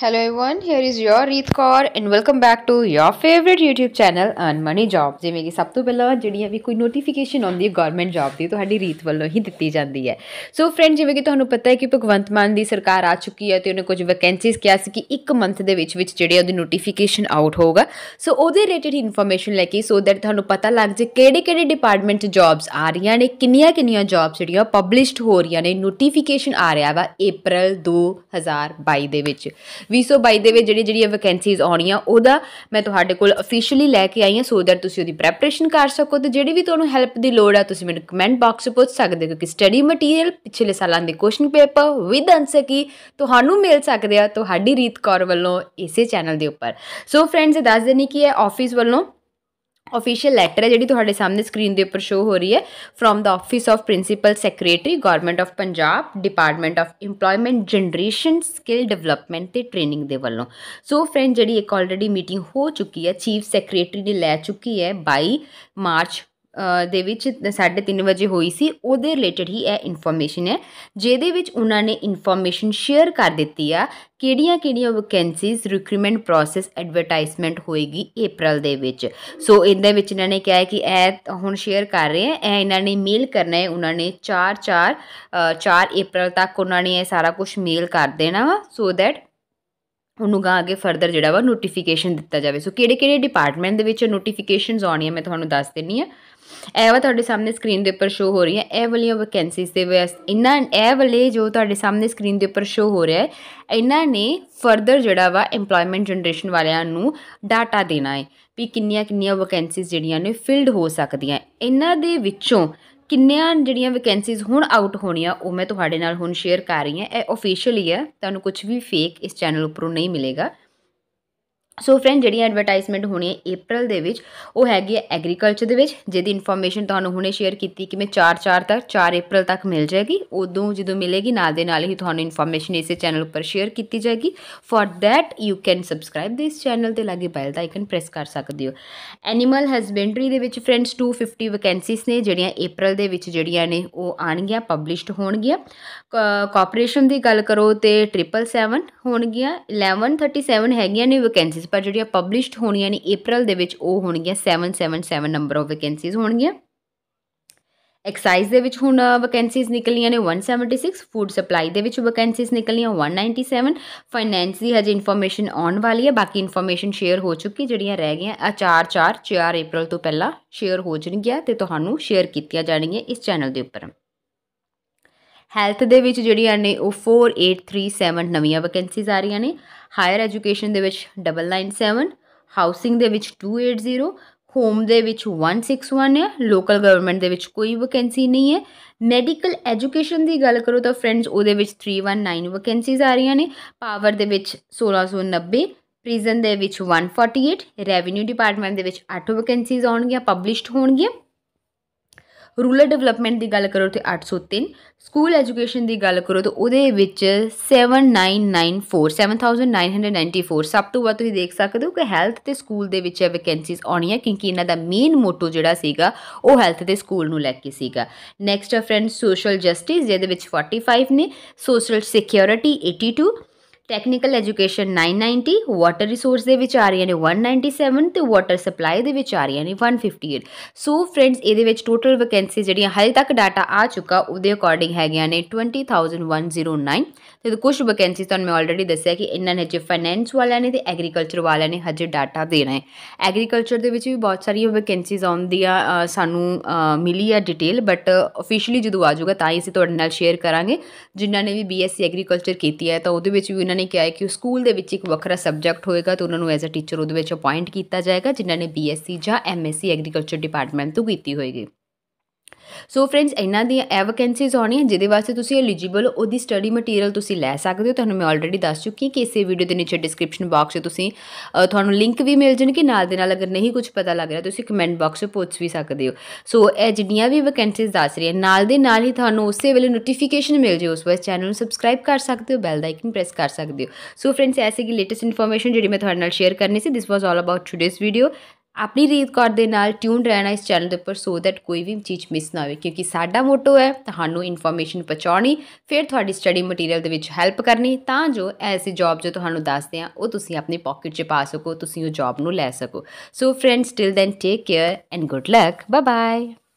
Hello everyone, here is your Reeth Kaur and welcome back to your favorite YouTube channel Earn Money Job ਜਿਵੇਂ ਕਿ ਸਭ ਤੋਂ ਪਹਿਲਾਂ ਜਿਹੜੀਆਂ ਵੀ ਕੋਈ ਨੋਟੀਫਿਕੇਸ਼ਨ ਆਉਂਦੀ ਹੈ ਗਵਰਨਮੈਂਟ ਜੌਬ ਦੀ ਤੁਹਾਡੀ ਰੀਤ ਵੱਲੋਂ ਹੀ ਦਿੱਤੀ ਜਾਂਦੀ ਹੈ ਸੋ ਫਰੈਂਡ ਜਿਵੇਂ ਕਿ ਤੁਹਾਨੂੰ ਪਤਾ ਹੈ ਕਿ ਭਗਵੰਤ ਮਾਨ ਦੀ ਸਰਕਾਰ ਆ ਚੁੱਕੀ ਹੈ ਤੇ ਉਹਨੇ ਕੁਝ ਵੈਕੈਂਸੀਜ਼ ਕਿਹਾ ਸੀ ਕਿ ਇੱਕ ਮੰਥ ਦੇ ਵਿੱਚ ਵਿੱਚ ਜਿਹੜੇ ਉਹਦੀ ਨੋਟੀਫਿਕੇਸ਼ਨ ਆਊਟ ਹੋਊਗਾ ਸੋ ਉਹਦੇ ਰਿਲੇਟਡ ਇਨਫੋਰਮੇਸ਼ਨ ਲੈ ਕੇ ਸੋ ਦੈਟ ਤੁਹਾਨੂੰ ਪਤਾ ਲੱਗ ਜੇ ਕਿਹੜੇ ਕਿਹੜੇ ਡਿਪਾਰਟਮੈਂਟ 'ਚ ਜੌਬਸ ਆ ਰਹੀਆਂ ਨੇ ਕਿੰਨੀਆਂ ਕਿੰਨੀਆਂ ਜੌਬਸ ਜਿਹੜੀਆਂ ਪਬਲਿਸ਼ਡ ਹੋ ਰਹੀਆਂ ਨੇ ਨੋਟੀਫਿਕੇਸ਼ਨ ਆ ਰਿਹਾ ਵਾ April 2022 ਦੇ ਵਿੱਚ 2022 ਦੇ ਵਿੱਚ ਜਿਹੜੀ ਜਿਹੜੀਆਂ ਵੈਕੈਂਸੀਜ਼ ਆਉਣੀਆਂ ਉਹਦਾ ਮੈਂ ਤੁਹਾਡੇ ਕੋਲ ਅਫੀਸ਼ੀਅਲੀ ਲੈ ਕੇ ਆਈ ਹਾਂ ਸੋ ਦੈਟ ਤੁਸੀਂ ਉਹਦੀ ਪ੍ਰੈਪਰੇਸ਼ਨ ਕਰ ਸਕੋ ਤੇ ਜਿਹੜੀ ਵੀ ਤੁਹਾਨੂੰ ਹੈਲਪ ਦੀ ਲੋੜ ਆ ਤੁਸੀਂ ਮੈਨੂੰ ਕਮੈਂਟ ਬਾਕਸ ਵਿੱਚ ਪੁੱਛ ਸਕਦੇ ਹੋ ਕਿ ਸਟੱਡੀ ਮਟੀਰੀਅਲ ਪਿਛਲੇ ਸਾਲਾਂ ਦੇ ਕੁਐਸਚਨ ਪੇਪਰ ਵਿਦ ਆਨਸਰ ਕੀ ਤੁਹਾਨੂੰ ਮਿਲ ਸਕਦੇ ਆ ਤੁਹਾਡੀ ਰੀਤ ਕੌਰ ਵੱਲੋਂ ਇਸੇ ਚੈਨਲ ਦੇ ਉੱਪਰ ਸੋ ਫਰੈਂਡਸ ਇਹ ਦੱਸ ਦੇਣੀ ਕਿ ਇਹ ਆਫਿਸ ਵੱਲੋਂ ਆਫੀਸ਼ੀਅਲ ਲੈਟਰ ਹੈ ਜਿਹੜੀ ਤੁਹਾਡੇ ਸਾਹਮਣੇ ਸਕਰੀਨ ਦੇ ਉੱਪਰ ਸ਼ੋ ਹੋ ਰਹੀ ਹੈ from the office of principal secretary government of Punjab department of EMPLOYMENT generation skill development ਤੇ ਟ੍ਰੇਨਿੰਗ ਦੇ ਵੱਲੋਂ ਸੋ ਫਰੈਂਡ ਜਿਹੜੀ ਇੱਕ ਆਲਰੇਡੀ ਮੀਟਿੰਗ ਹੋ ਚੁੱਕੀ ਹੈ ਚੀਫ ਸੈਕਟਰੀ ਨੇ ਲੈ ਚੁੱਕੀ ਹੈ 22 ਮਾਰਚ ਦੇ ਵਿੱਚ 3:30 ਵਜੇ ਹੋਈ ਸੀ ਉਹਦੇ ਰਿਲੇਟਡ ਹੀ ਇਹ ਇਨਫੋਰਮੇਸ਼ਨ ਹੈ ਜਿਹਦੇ ਵਿੱਚ ਉਹਨਾਂ ਨੇ ਇਨਫੋਰਮੇਸ਼ਨ ਸ਼ੇਅਰ ਕਰ ਦਿੱਤੀ ਆ ਕਿਹੜੀਆਂ-ਕਿਹੜੀਆਂ ਵੈਕੈਂਸੀਜ਼ ਰਿਕਰੂਟਮੈਂਟ ਪ੍ਰੋਸੈਸ ਐਡਵਰਟਾਈਜ਼ਮੈਂਟ ਹੋਏਗੀ April ਦੇ ਵਿੱਚ ਸੋ ਇਹਦੇ ਵਿੱਚ ਇਹਨਾਂ ਨੇ ਕਿਹਾ ਹੈ ਕਿ ਇਹ ਹੁਣ ਸ਼ੇਅਰ ਕਰ ਰਹੇ ਆ ਇਹ ਇਹਨਾਂ ਨੇ ਮੇਲ ਕਰਨਾ ਹੈ ਉਹਨਾਂ ਨੇ 4 4 4 April ਤੱਕ ਉਹਨਾਂ ਨੇ ਇਹ ਸਾਰਾ ਕੁਝ ਮੇਲ ਕਰ ਦੇਣਾ ਸੋ ਥੈਟ ਉਹਨੂੰ ਗਾ ਅਗੇ ਫਰਦਰ ਜਿਹੜਾ ਵਾ ਨੋਟੀਫਿਕੇਸ਼ਨ ਦਿੱਤਾ ਜਾਵੇ ਸੋ ਕਿਹੜੇ ਕਿਹੜੇ ਡਿਪਾਰਟਮੈਂਟ ਦੇ ਵਿੱਚ ਨੋਟੀਫਿਕੇਸ਼ਨਸ ਆਉਣੀਆਂ ਮੈਂ ਤੁਹਾਨੂੰ ਦੱਸ ਦਿੰਨੀ ਆ ਇਹ ਵਾ ਤੁਹਾਡੇ ਸਾਹਮਣੇ ਸਕਰੀਨ ਦੇ ਉੱਪਰ ਸ਼ੋ ਹੋ ਰਹੀ ਹੈ ਇਹ ਵਾਲੀਆਂ ਵੈਕੈਂਸੀਜ਼ ਦੇ ਵਿੱਚ ਇਨ੍ਹਾਂ ਇਹ ਵਾਲੇ ਜੋ ਤੁਹਾਡੇ ਸਾਹਮਣੇ ਸਕਰੀਨ ਦੇ ਉੱਪਰ ਸ਼ੋ ਹੋ ਰਿਹਾ ਹੈ ਇਹਨਾਂ ਨੇ ਫਰਦਰ ਜਿਹੜਾ ਵਾ এমਪਲੋਇਮੈਂਟ ਜਨਰੇਸ਼ਨ ਵਾਲਿਆਂ ਨੂੰ ਡਾਟਾ ਦੇਣਾ ਹੈ ਵੀ ਕਿੰਨੀਆਂ ਕਿੰਨੀਆਂ ਵੈਕੈਂਸੀਜ਼ ਜਿਹੜੀਆਂ ਨੇ ਫਿਲਡ ਹੋ ਸਕਦੀਆਂ ਇਹਨਾਂ ਦੇ ਵਿੱਚੋਂ ਕਿੰਨੀਆਂ ਜਿਹੜੀਆਂ ਵੈਕੈਂਸੀਜ਼ ਹੁਣ ਆਊਟ ਹੋਣੀਆਂ ਉਹ ਮੈਂ ਤੁਹਾਡੇ ਨਾਲ ਹੁਣ ਸ਼ੇਅਰ ਕਰ ਰਹੀ ਹਾਂ ਇਹ ਆਫੀਸ਼ੀਅਲੀ ਹੈ ਤੁਹਾਨੂੰ ਕੁਝ ਵੀ ਫੇਕ ਇਸ ਚੈਨਲ ਉੱਪਰੋਂ ਨਹੀਂ ਮਿਲੇਗਾ ਸੋ ਫਰੈਂਡ ਜਿਹੜੀ ਐਡਵਰਟਾਈਜ਼ਮੈਂਟ ਹੋਣੀ ਹੈ April ਦੇ ਵਿੱਚ ਉਹ ਹੈਗੀ ਹੈ ਐਗਰੀਕਲਚਰ ਦੇ ਵਿੱਚ ਜਿਹਦੀ ਇਨਫੋਰਮੇਸ਼ਨ ਤੁਹਾਨੂੰ ਹੁਣੇ ਸ਼ੇਅਰ ਕੀਤੀ ਕਿ ਮੈਂ 4-4 ਤੱਕ 4 April ਤੱਕ ਮਿਲ ਜਾਏਗੀ ਉਦੋਂ ਜਦੋਂ ਮਿਲੇਗੀ ਨਾਲ ਦੇ ਨਾਲ ਹੀ ਤੁਹਾਨੂੰ ਇਨਫੋਰਮੇਸ਼ਨ ਇਸੇ ਚੈਨਲ ਉੱਪਰ ਸ਼ੇਅਰ ਕੀਤੀ ਜਾਏਗੀ for that you can subscribe this channel ਤੇ ਲਾਗੇ ਬੈਲ ਦਾ ਆਈਕਨ ਪ੍ਰੈਸ ਕਰ ਸਕਦੇ ਹੋ ਐਨੀਮਲ ਹਸਬੈਂਡਰੀ ਦੇ ਵਿੱਚ ਫਰੈਂਡਸ 250 ਵੈਕੈਂਸੀਜ਼ ਨੇ ਜਿਹੜੀਆਂ April ਦੇ ਵਿੱਚ ਜਿਹੜੀਆਂ ਨੇ ਉਹ ਆਣਗੀਆਂ ਪਬਲਿਸ਼ਡ ਹੋਣਗੀਆਂ ਕੋਆਪਰੇਸ਼ਨ ਦੀ ਗੱਲ ਕਰੋ ਤੇ 777 ਹੋਣਗੀਆਂ 1137 ਹੈਗੀਆਂ ਨੇ ਵੈਕੈਂਸੀਸ ਪਰ ਜਿਹੜੀਆਂ ਪਬਲਿਸ਼ਡ ਹੋਣੀਆਂ ਨੇ April ਦੇ ਵਿੱਚ ਉਹ ਹੋਣਗੀਆਂ 777 ਨੰਬਰ ਆਫ ਵੈਕੈਂਸੀਜ਼ ਹੋਣਗੀਆਂ ਐਕਸਾਈਜ਼ ਦੇ ਵਿੱਚ ਹੁਣ ਵੈਕੈਂਸੀਜ਼ ਨਿਕਲੀਆਂ ਨੇ 176 ਫੂਡ ਸਪਲਾਈ ਦੇ ਵਿੱਚ ਵੈਕੈਂਸੀਜ਼ ਨਿਕਲੀਆਂ 197 ਫਾਈਨੈਂਸ ਦੀ ਹਜੇ ਇਨਫੋਰਮੇਸ਼ਨ ਆਉਣ ਵਾਲੀ ਹੈ ਬਾਕੀ ਇਨਫੋਰਮੇਸ਼ਨ ਸ਼ੇਅਰ ਹੋ ਚੁੱਕੀ ਜਿਹੜੀਆਂ ਰਹਿ ਗਈਆਂ ਆ 4 4 4 April ਤੋਂ ਪਹਿਲਾਂ ਸ਼ੇਅਰ ਹੋ ਜਾਣਗੀਆਂ ਤੇ ਤੁਹਾਨੂੰ ਸ਼ੇਅਰ ਕੀਤੀਆਂ ਜਾਣਗੀਆਂ ਇਸ ਚੈਨਲ ਦੇ ਉੱਪਰ ਹੈਲਥ ਦੇ ਵਿੱਚ ਜਿਹੜੀਆਂ ਨੇ ਉਹ 4837 ਨਵੀਆਂ ਵੈਕੈਂਸੀਜ਼ ਆ ਰਹੀਆਂ ਨੇ ਹਾਇਰ ਐਜੂਕੇਸ਼ਨ ਦੇ ਵਿੱਚ 997 ਹਾਊਸਿੰਗ ਦੇ ਵਿੱਚ 280 ਹੋਮ ਦੇ ਵਿੱਚ 161 ਹੈ ਲੋਕਲ ਗਵਰਨਮੈਂਟ ਦੇ ਵਿੱਚ ਕੋਈ ਵੈਕੈਂਸੀ ਨਹੀਂ ਹੈ ਮੈਡੀਕਲ ਐਜੂਕੇਸ਼ਨ ਦੀ ਗੱਲ ਕਰੋ ਤਾਂ ਫਰੈਂਡਸ ਉਹਦੇ ਵਿੱਚ 319 ਵੈਕੈਂਸੀਜ਼ ਆ ਰਹੀਆਂ ਨੇ ਪਾਵਰ ਦੇ ਵਿੱਚ 1690 ਪ੍ਰੀਜ਼ਨ ਦੇ ਵਿੱਚ 148 ਰੈਵਨਿਊ ਡਿਪਾਰਟਮੈਂਟ ਦੇ ਵਿੱਚ 8 ਵੈਕੈਂਸੀਜ਼ ਆਉਣਗੀਆਂ ਪਬਲਿਸ਼ਡ ਹੋਣਗੀਆਂ ਰੂਰਲ ਡਿਵੈਲਪਮੈਂਟ ਦੀ ਗੱਲ ਕਰੋ ਤੇ 803 ਸਕੂਲ ਐਜੂਕੇਸ਼ਨ ਦੀ ਗੱਲ ਕਰੋ ਤਾਂ ਉਹਦੇ ਵਿੱਚ 7994 7994 ਸਭ ਤੋਂ ਵੱਧ ਤੁਸੀਂ ਦੇਖ ਸਕਦੇ ਹੋ ਕਿ ਹੈਲਥ ਤੇ ਸਕੂਲ ਦੇ ਵਿੱਚ ਵੈਕੈਂਸੀਜ਼ ਆਉਣੀਆਂ ਕਿਉਂਕਿ ਇਹਨਾਂ ਦਾ ਮੇਨ ਮੋਟੋ ਜਿਹੜਾ ਸੀਗਾ ਉਹ ਹੈਲਥ ਤੇ ਸਕੂਲ ਨੂੰ ਲੈ ਕੇ ਸੀਗਾ ਨੈਕਸਟ ਆ ਫਰੈਂਡ ਸੋਸ਼ਲ ਜਸਟਿਸ ਜਿਹਦੇ ਵਿੱਚ 45 ਨੇ social security 82 technical education 990 water resource ਦੇ ਵਿੱਚ ਆ ਰਹੀਆਂ ਨੇ 197 ਤੇ ਵਾਟਰ ਸਪਲਾਈ ਦੇ ਵਿੱਚ ਆ ਰਹੀਆਂ ਨੇ 158 ਸੋ ਫਰੈਂਡਸ ਇਹਦੇ ਵਿੱਚ ਟੋਟਲ ਵੈਕੈਂਸੀ ਜਿਹੜੀਆਂ ਹਾਲੇ ਤੱਕ ਡਾਟਾ ਆ ਚੁੱਕਾ ਉਹਦੇ ਅਕੋਰਡਿੰਗ ਹੈਗੀਆਂ ਨੇ 20109 ਤੇ ਕੁਝ ਵੈਕੈਂਸੀ ਤੁਹਾਨੂੰ ਮੈਂ ਆਲਰੇਡੀ ਦੱਸਿਆ ਕਿ ਇਹਨਾਂ ਨੇ ਜੇ ਫਾਈਨੈਂਸ ਵਾਲਿਆਂ ਨੇ ਤੇ ਐਗਰੀਕਲਚਰ ਵਾਲਿਆਂ ਨੇ ਹਜੇ ਡਾਟਾ ਦੇਣਾ ਹੈ ਐਗਰੀਕਲਚਰ ਦੇ ਵਿੱਚ ਵੀ ਬਹੁਤ ਸਾਰੀਆਂ ਵੈਕੈਂਸੀਜ਼ ਆਉਂਦੀਆਂ ਸਾਨੂੰ ਮਿਲੀ ਆ ਡਿਟੇਲ ਬਟ ਅਫੀਸ਼ੀਅਲੀ ਜਦੋਂ ਆ ਜਾਊਗਾ ਤਾਂ ਹੀ ਅਸੀਂ ਤੁਹਾਡੇ ਨਾਲ ਸ਼ੇਅਰ ਕਰਾਂਗੇ ਜਿਨ੍ਹਾਂ ਨੇ ਵੀ ਬੀਐਸਸੀ ਐਗਰੀਕਲਚਰ ਕੀਤੀ ਹੈ ਤਾਂ ਉਹਦੇ ਵਿੱਚ ਵੀ ਉਹਨਾਂ ਨੇ ਕਿਹਾ ਹੈ ਕਿ ਸਕੂਲ ਦੇ ਵਿੱਚ ਇੱਕ ਵੱਖਰਾ ਸਬਜੈਕਟ ਹੋਏਗਾ ਤੇ ਉਹਨਾਂ ਨੂੰ ਐਜ਼ ਅ ਟੀਚਰ ਉਹਦੇ ਵਿੱਚ ਅਪਾਇੰਟ ਕੀਤਾ ਜਾਏਗਾ ਜਿਨ੍ਹਾਂ ਨੇ ਬੀਐਸਸੀ ਜਾਂ ਐਮਐਸਸੀ ਐਗਰੀਕਲਚਰ ਡਿਪਾਰਟਮੈਂਟ ਤੋਂ ਕੀਤੀ ਹੋਏਗੀ ਸੋ ਫਰੈਂਡਸ ਇਹਨਾਂ ਦੀਆਂ ਐ ਵੈਕੈਂਸੀਜ਼ ਆਉਣੀਆਂ ਜਿਹਦੇ ਵਾਸਤੇ ਤੁਸੀਂ ਐਲੀਜੀਬਲ ਉਹਦੀ ਸਟੱਡੀ ਮਟੀਰੀਅਲ ਤੁਸੀਂ ਲੈ ਸਕਦੇ ਹੋ ਤੁਹਾਨੂੰ ਮੈਂ ਆਲਰੇਡੀ ਦੱਸ ਚੁੱਕੀ ਕਿ ਇਸੇ ਵੀਡੀਓ ਦੇ ਨੀਚੇ ਡਿਸਕ੍ਰਿਪਸ਼ਨ ਬਾਕਸ 'ਚ ਤੁਸੀਂ ਤੁਹਾਨੂੰ ਲਿੰਕ ਵੀ ਮਿਲ ਜਾਣਗੇ ਨਾਲ ਦੇ ਨਾਲ ਅਗਰ ਨਹੀਂ ਕੁਝ ਪਤਾ ਲੱਗ ਰਿਹਾ ਤੁਸੀਂ ਕਮੈਂਟ ਬਾਕਸ 'ਚ ਪੁੱਛ ਵੀ ਸਕਦੇ ਹੋ ਸੋ ਇਹ ਜਿੰਨੀਆਂ ਵੀ ਵੈਕੈਂਸੀਜ਼ ਦੱਸ ਹੈ ਨਾਲ ਦੇ ਨਾਲ ਹੀ ਤੁਹਾਨੂੰ ਉਸੇ ਵੇਲੇ ਨੋਟੀਫਿਕੇਸ਼ਨ ਮਿਲ ਜੇ ਉਸ ਵਾਸਤੇ ਚੈਨਲ ਨੂੰ ਸਬਸਕ੍ਰਾਈਬ ਕਰ ਸਕਦੇ ਹੋ ਬੈਲ ਦਾ ਆਈਕਨ ਪ੍ਰੈਸ ਕਰ ਸਕਦੇ ਹੋ ਸੋ ਫਰੈਂਡਸ ਐਸੀ ਕੀ ਲੇਟੈਸਟ ਇਨਫੋਰਮੇਸ਼ਨ ਜਿਹੜੀ ਮੈਂ ਤੁਹਾਡੇ ਨਾਲ ਸ਼ੇਅਰ ਕਰਨੀ ਸੀ this was all about today's video ਆਪਣੀ ਰੀਤ ਕਰ ਦੇ ਨਾਲ ਟਿਊਨ ਰਹਿਣਾ ਇਸ ਚੈਨਲ ਦੇ ਉੱਪਰ ਸੋ ਥੈਟ ਕੋਈ ਵੀ ਚੀਜ਼ ਮਿਸ ਨਾ ਹੋਵੇ ਕਿਉਂਕਿ ਸਾਡਾ ਮੋਟੋ ਹੈ ਤੁਹਾਨੂੰ ਇਨਫੋਰਮੇਸ਼ਨ ਪਹੁੰਚਾਉਣੀ ਫਿਰ ਤੁਹਾਡੀ ਸਟੱਡੀ ਮਟੀਰੀਅਲ ਦੇ ਵਿੱਚ ਹੈਲਪ ਕਰਨੀ ਤਾਂ ਜੋ ਐਸੀ ਜੌਬ ਜੋ ਤੁਹਾਨੂੰ ਦੱਸਦੇ ਆ ਉਹ ਤੁਸੀਂ ਆਪਣੀ ਪਾਕਟ 'ਚ ਪਾ ਸਕੋ ਤੁਸੀਂ ਉਹ ਜੌਬ ਨੂੰ ਲੈ ਸਕੋ so friends till then take care and good luck bye bye